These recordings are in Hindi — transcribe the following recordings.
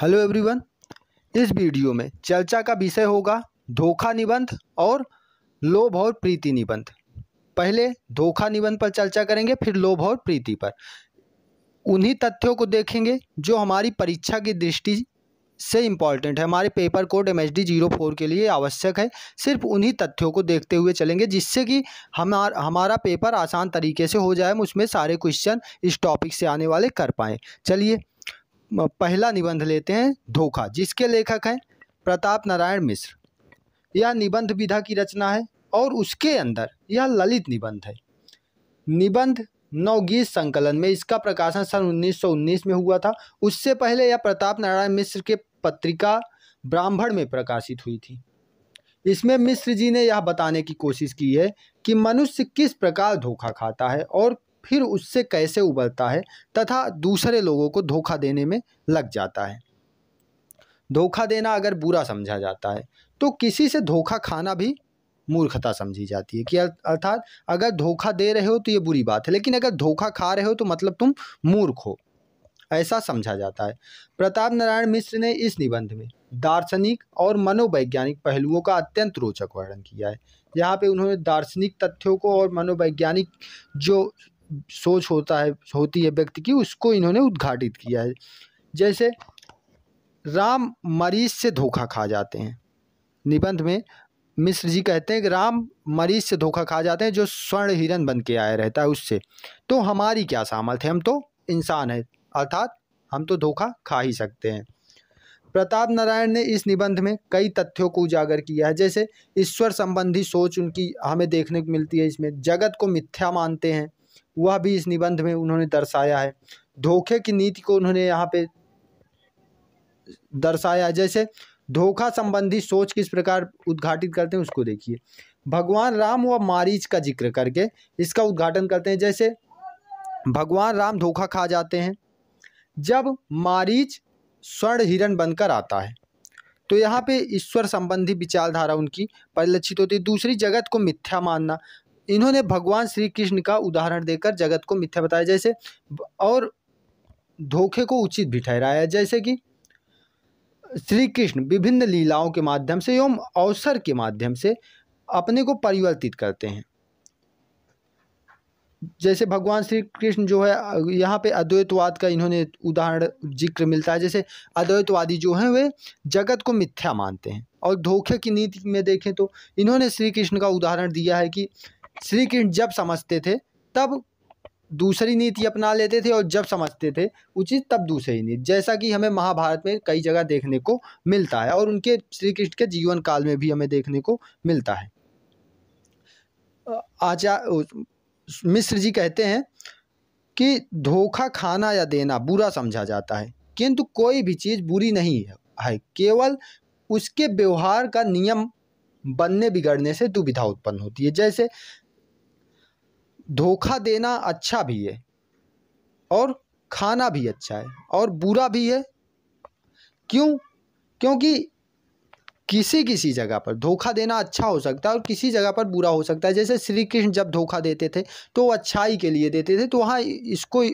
हेलो एवरीवन इस वीडियो में चर्चा का विषय होगा धोखा निबंध और लोभ और प्रीति निबंध पहले धोखा निबंध पर चर्चा करेंगे फिर लोभ और प्रीति पर उन्हीं तथ्यों को देखेंगे जो हमारी परीक्षा की दृष्टि से इम्पॉर्टेंट है हमारे paper code M H D zero four के लिए आवश्यक है सिर्फ उन्हीं तथ्यों को देखते हुए चलेंगे जिससे कि हमार हमारा पेपर आसान तरीके से हो जाए हम उसमें सारे क्वेश्चन इस टॉपिक से आने वाले कर पाएँ चलिए पहला निबंध लेते हैं धोखा जिसके लेखक हैं प्रताप नारायण मिश्र यह निबंध विधा की रचना है और उसके अंदर यह ललित निबंध है निबंध नवगीत संकलन में इसका प्रकाशन सन 1919 में हुआ था उससे पहले यह प्रताप नारायण मिश्र के पत्रिका ब्राह्मण में प्रकाशित हुई थी इसमें मिश्र जी ने यह बताने की कोशिश की है कि मनुष्य किस प्रकार धोखा खाता है और फिर उससे कैसे उबरता है तथा दूसरे लोगों को धोखा देने में लग जाता है धोखा देना अगर बुरा समझा जाता है तो किसी से धोखा खाना भी मूर्खता समझी जाती है कि अर्थात अगर धोखा दे रहे हो तो ये बुरी बात है लेकिन अगर धोखा खा रहे हो तो मतलब तुम मूर्ख हो ऐसा समझा जाता है प्रताप नारायण मिश्र ने इस निबंध में दार्शनिक और मनोवैज्ञानिक पहलुओं का अत्यंत रोचक वर्णन किया है यहाँ पे उन्होंने दार्शनिक तथ्यों को और मनोवैज्ञानिक जो सोच होता है होती है व्यक्ति की उसको इन्होंने उद्घाटित किया है जैसे राम मरीज से धोखा खा जाते हैं निबंध में मिश्र जी कहते हैं कि राम मरीज से धोखा खा जाते हैं जो स्वर्ण हिरण बन के आया रहता है उससे तो हमारी क्या सामर्थ्य हम तो इंसान है अर्थात हम तो धोखा खा ही सकते हैं प्रताप नारायण ने इस निबंध में कई तथ्यों को उजागर किया है जैसे ईश्वर संबंधी सोच उनकी हमें देखने को मिलती है इसमें जगत को मिथ्या मानते हैं वह भी इस निबंध में उन्होंने दर्शाया है धोखे की नीति को उन्होंने यहाँ पे दर्शाया जैसे धोखा संबंधी सोच किस प्रकार उद्घाटित करते हैं उसको देखिए भगवान राम व मारीच का जिक्र करके इसका उद्घाटन करते हैं जैसे भगवान राम धोखा खा जाते हैं जब मारीच स्वर्ण हिरण बनकर आता है तो यहाँ पे ईश्वर संबंधी विचारधारा उनकी परिलक्षित होती है दूसरी जगत को मिथ्या मानना इन्होंने भगवान श्री कृष्ण का उदाहरण देकर जगत को मिथ्या बताया जैसे और धोखे को उचित भी ठहराया जैसे कि श्री कृष्ण विभिन्न लीलाओं के माध्यम से एवं अवसर के माध्यम से अपने को परिवर्तित करते हैं जैसे भगवान श्री कृष्ण जो है यहाँ पे अद्वैतवाद का इन्होंने उदाहरण जिक्र मिलता है जैसे अद्वैतवादी जो हैं वे जगत को मिथ्या मानते हैं और धोखे की नीति में देखें तो इन्होंने श्री कृष्ण का उदाहरण दिया है कि श्री कृष्ण जब समझते थे तब दूसरी नीति अपना लेते थे और जब समझते थे उचित तब दूसरी नीति जैसा कि हमें महाभारत में कई जगह देखने को मिलता है और उनके श्री कृष्ण के जीवन काल में भी हमें देखने को मिलता है आचार्य मिश्र जी कहते हैं कि धोखा खाना या देना बुरा समझा जाता है किंतु कोई भी चीज़ बुरी नहीं है केवल उसके व्यवहार का नियम बनने बिगड़ने से दुविधा उत्पन्न होती है जैसे धोखा देना अच्छा भी है और खाना भी अच्छा है और बुरा भी है क्यों क्योंकि किसी किसी जगह पर धोखा देना अच्छा हो सकता है और किसी जगह पर बुरा हो सकता है जैसे श्री कृष्ण जब धोखा देते थे तो वो अच्छाई के लिए देते थे तो वहाँ इसको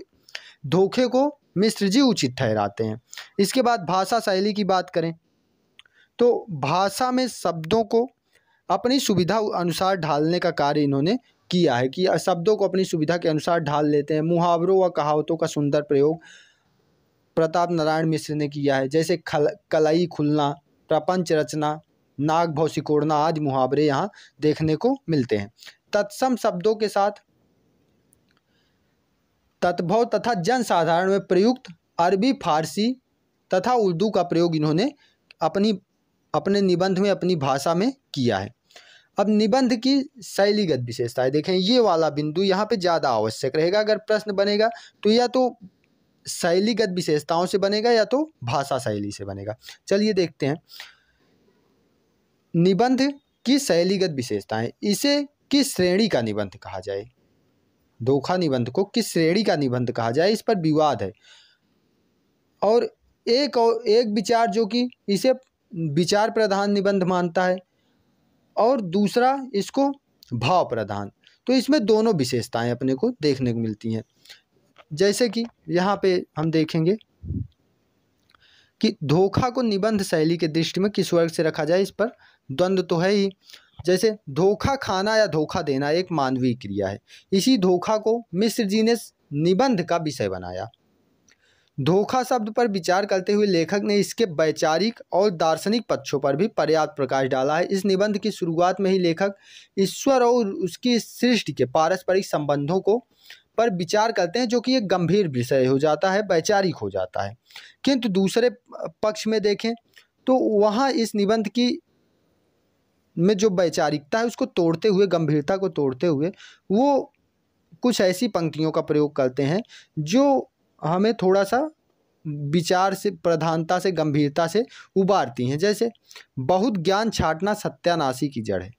धोखे को मिश्र जी उचित ठहराते हैं इसके बाद भाषा शैली की बात करें तो भाषा में शब्दों को अपनी सुविधा अनुसार ढालने का कार्य इन्होंने किया है कि शब्दों को अपनी सुविधा के अनुसार ढाल लेते हैं मुहावरों व कहावतों का सुंदर प्रयोग प्रताप नारायण मिश्र ने किया है जैसे खल कलाई खुलना प्रपंच रचना नाग भाव सिकोड़ना आदि मुहावरे यहाँ देखने को मिलते हैं तत्सम शब्दों के साथ तत्भव तथा जनसाधारण में प्रयुक्त अरबी फारसी तथा उर्दू का प्रयोग इन्होंने अपनी अपने निबंध में अपनी भाषा में किया है अब निबंध की शैलीगत विशेषताएं देखें ये वाला बिंदु यहाँ पे ज़्यादा आवश्यक रहेगा अगर प्रश्न बनेगा तो या तो शैलीगत विशेषताओं से बनेगा या तो भाषा शैली से बनेगा चलिए देखते हैं निबंध की शैलीगत विशेषताएं इसे किस श्रेणी का निबंध कहा जाए धोखा निबंध को किस श्रेणी का निबंध कहा जाए इस पर विवाद है और एक और एक विचार जो कि इसे विचार प्रधान निबंध मानता है और दूसरा इसको भाव प्रधान तो इसमें दोनों विशेषताएं अपने को देखने को मिलती हैं जैसे कि यहाँ पे हम देखेंगे कि धोखा को निबंध शैली के दृष्टि में किस वर्ग से रखा जाए इस पर द्वंद्व तो है ही जैसे धोखा खाना या धोखा देना एक मानवीय क्रिया है इसी धोखा को मिश्र जी ने निबंध का विषय बनाया धोखा शब्द पर विचार करते हुए लेखक ने इसके वैचारिक और दार्शनिक पक्षों पर भी पर्याप्त प्रकाश डाला है इस निबंध की शुरुआत में ही लेखक ईश्वर और उसकी सृष्टि के पारस्परिक संबंधों को पर विचार करते हैं जो कि एक गंभीर विषय हो जाता है वैचारिक हो जाता है किंतु दूसरे पक्ष में देखें तो वहाँ इस निबंध की में जो वैचारिकता है उसको तोड़ते हुए गंभीरता को तोड़ते हुए वो कुछ ऐसी पंक्तियों का प्रयोग करते हैं जो हमें थोड़ा सा विचार से प्रधानता से गंभीरता से उबारती हैं जैसे बहुत ज्ञान छाटना सत्यानाशी की जड़ है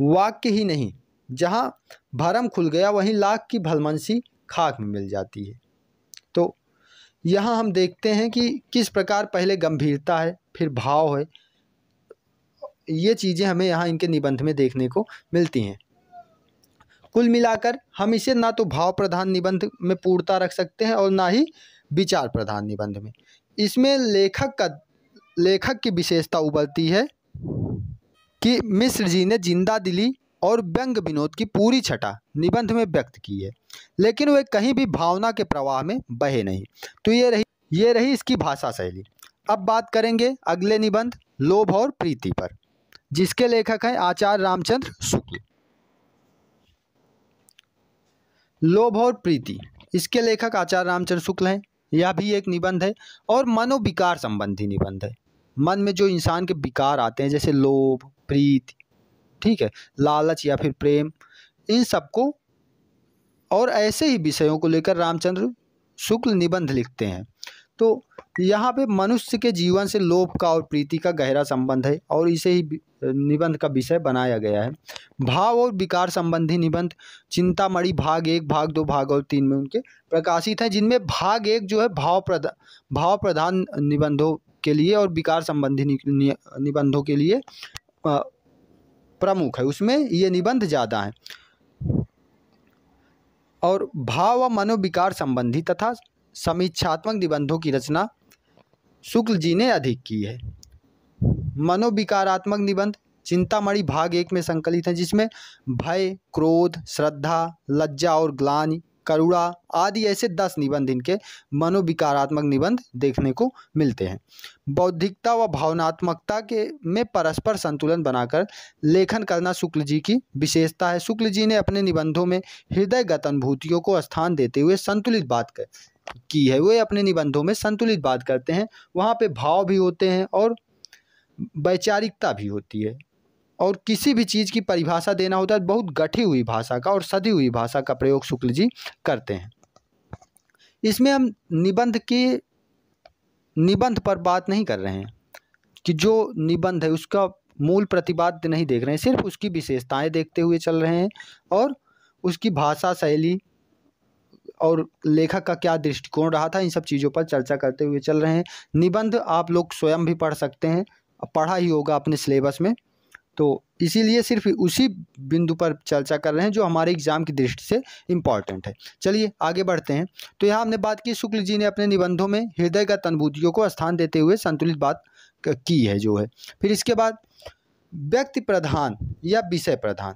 वाक्य ही नहीं जहाँ भरम खुल गया वहीं लाख की भलमनसी खाक में मिल जाती है तो यहाँ हम देखते हैं कि किस प्रकार पहले गंभीरता है फिर भाव है ये चीज़ें हमें यहाँ इनके निबंध में देखने को मिलती हैं कुल मिलाकर हम इसे ना तो भाव प्रधान निबंध में पूर्णता रख सकते हैं और ना ही विचार प्रधान निबंध में इसमें लेखक का लेखक की विशेषता उबलती है कि मिश्र जी ने जिंदा दिली और व्यंग विनोद की पूरी छटा निबंध में व्यक्त की है लेकिन वे कहीं भी भावना के प्रवाह में बहे नहीं तो ये रही ये रही इसकी भाषा शैली अब बात करेंगे अगले निबंध लोभ और प्रीति पर जिसके लेखक हैं आचार्य रामचंद्र शुक्ल लोभ और प्रीति इसके लेखक आचार्य रामचंद्र शुक्ल हैं यह भी एक निबंध है और मनोविकार संबंधी निबंध है मन में जो इंसान के विकार आते हैं जैसे लोभ प्रीति ठीक है लालच या फिर प्रेम इन सबको और ऐसे ही विषयों को लेकर रामचंद्र शुक्ल निबंध लिखते हैं तो यहाँ पे मनुष्य के जीवन से लोभ का और प्रीति का गहरा संबंध है और इसे ही निबंध का विषय बनाया गया है भाव और विकार संबंधी निबंध चिंतामणि भाग एक भाग दो भाग और तीन में उनके प्रकाशित हैं जिनमें भाग एक जो है भाव प्रधान भाव प्रधान निबंधों के लिए और विकार संबंधी निबंधों के लिए प्रमुख है उसमें ये निबंध ज़्यादा हैं और भाव व मनोविकार संबंधी तथा समीक्षात्मक निबंधों की रचना शुक्ल जी ने अधिक की है मनोविकारात्मक निबंध चिंतामणि भाग एक में संकलित है जिसमें भय क्रोध श्रद्धा लज्जा और ग्लानि करुणा आदि ऐसे दस निबंध इनके मनोविकारात्मक निबंध देखने को मिलते हैं बौद्धिकता व भावनात्मकता के में परस्पर संतुलन बनाकर लेखन करना शुक्ल जी की विशेषता है शुक्ल जी ने अपने निबंधों में हृदय गत अनुभूतियों को स्थान देते हुए संतुलित बात कर की है वे अपने निबंधों में संतुलित बात करते हैं वहाँ पे भाव भी होते हैं और वैचारिकता भी होती है और किसी भी चीज़ की परिभाषा देना होता है बहुत गठी हुई भाषा का और सदी हुई भाषा का प्रयोग शुक्ल जी करते हैं इसमें हम निबंध के निबंध पर बात नहीं कर रहे हैं कि जो निबंध है उसका मूल प्रतिवाद नहीं देख रहे हैं सिर्फ उसकी विशेषताएं देखते हुए चल रहे हैं और उसकी भाषा शैली और लेखक का क्या दृष्टिकोण रहा था इन सब चीज़ों पर चर्चा करते हुए चल रहे हैं निबंध आप लोग स्वयं भी पढ़ सकते हैं पढ़ा ही होगा अपने सिलेबस में तो इसीलिए सिर्फ उसी बिंदु पर चर्चा कर रहे हैं जो हमारे एग्ज़ाम की दृष्टि से इम्पॉर्टेंट है चलिए आगे बढ़ते हैं तो यहाँ हमने बात की शुक्ल जी ने अपने निबंधों में हृदय का तनबूतियों को स्थान देते हुए संतुलित बात की है जो है फिर इसके बाद व्यक्ति प्रधान या विषय प्रधान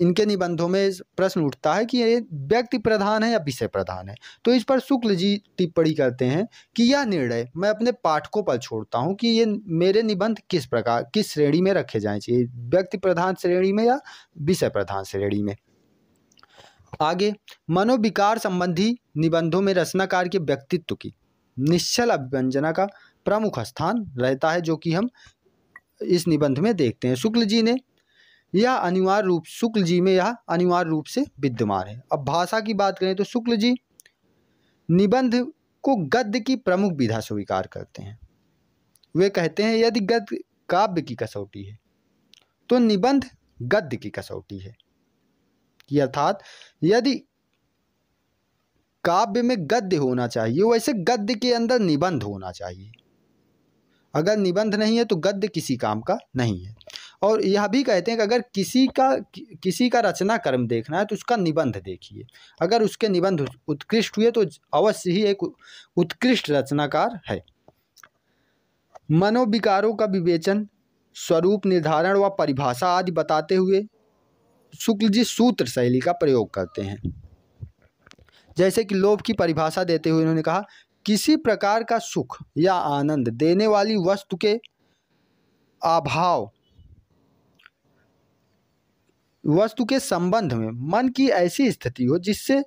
इनके निबंधों में प्रश्न उठता है कि ये व्यक्ति प्रधान है या विषय प्रधान है तो इस पर शुक्ल जी टिप्पणी करते हैं कि यह निर्णय मैं अपने पाठकों पर छोड़ता हूँ कि ये मेरे निबंध किस प्रकार किस श्रेणी में रखे जाए चाहिए व्यक्ति प्रधान श्रेणी में या विषय प्रधान श्रेणी में आगे मनोविकार संबंधी निबंधों में रचनाकार के व्यक्तित्व की निश्चल अभिव्यंजना का प्रमुख स्थान रहता है जो कि हम इस निबंध में देखते हैं शुक्ल जी ने यह अनिवार्य रूप शुक्ल जी में यह अनिवार्य रूप से विद्यमान है अब भाषा की बात करें तो शुक्ल जी निबंध को गद्य की प्रमुख विधा स्वीकार करते हैं वे कहते हैं यदि गद्य काव्य की कसौटी है तो निबंध गद्य की कसौटी है अर्थात यदि काव्य में गद्य होना चाहिए वैसे गद्य के अंदर निबंध होना चाहिए अगर निबंध नहीं है तो गद्य किसी काम का नहीं है और यह भी कहते हैं कि अगर किसी का किसी का रचना कर्म देखना है तो उसका निबंध देखिए अगर उसके निबंध उत्कृष्ट हुए तो अवश्य ही एक उत्कृष्ट रचनाकार है मनोविकारों का विवेचन स्वरूप निर्धारण व परिभाषा आदि बताते हुए शुक्ल जी सूत्र शैली का प्रयोग करते हैं जैसे कि लोभ की परिभाषा देते हुए उन्होंने कहा किसी प्रकार का सुख या आनंद देने वाली वस्तु के अभाव वस्तु के संबंध में मन की ऐसी स्थिति हो जिससे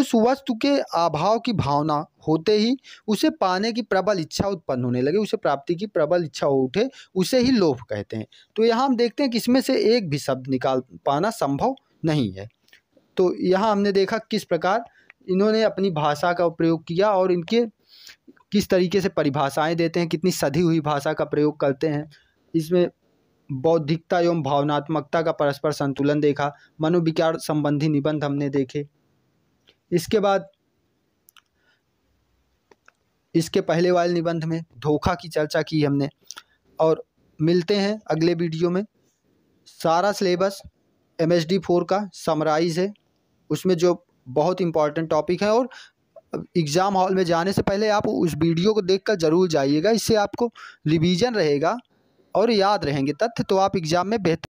उस वस्तु के अभाव की भावना होते ही उसे पाने की प्रबल इच्छा उत्पन्न होने लगे उसे प्राप्ति की प्रबल इच्छा हो उठे उसे ही लोभ कहते हैं तो यहाँ हम देखते हैं कि इसमें से एक भी शब्द निकाल पाना संभव नहीं है तो यहाँ हमने देखा किस प्रकार इन्होंने अपनी भाषा का प्रयोग किया और इनके किस तरीके से परिभाषाएं देते हैं कितनी सधी हुई भाषा का प्रयोग करते हैं इसमें बौद्धिकता एवं भावनात्मकता का परस्पर संतुलन देखा मनोविकार संबंधी निबंध हमने देखे इसके बाद इसके पहले वाले निबंध में धोखा की चर्चा की हमने और मिलते हैं अगले वीडियो में सारा syllabus M H D four का समराइज है उसमें जो बहुत इंपॉर्टेंट टॉपिक है और एग्ज़ाम हॉल में जाने से पहले आप उस वीडियो को देखकर ज़रूर जाइएगा इससे आपको रिवीजन रहेगा और याद रहेंगे तथ्य तो आप एग्ज़ाम में बेहतर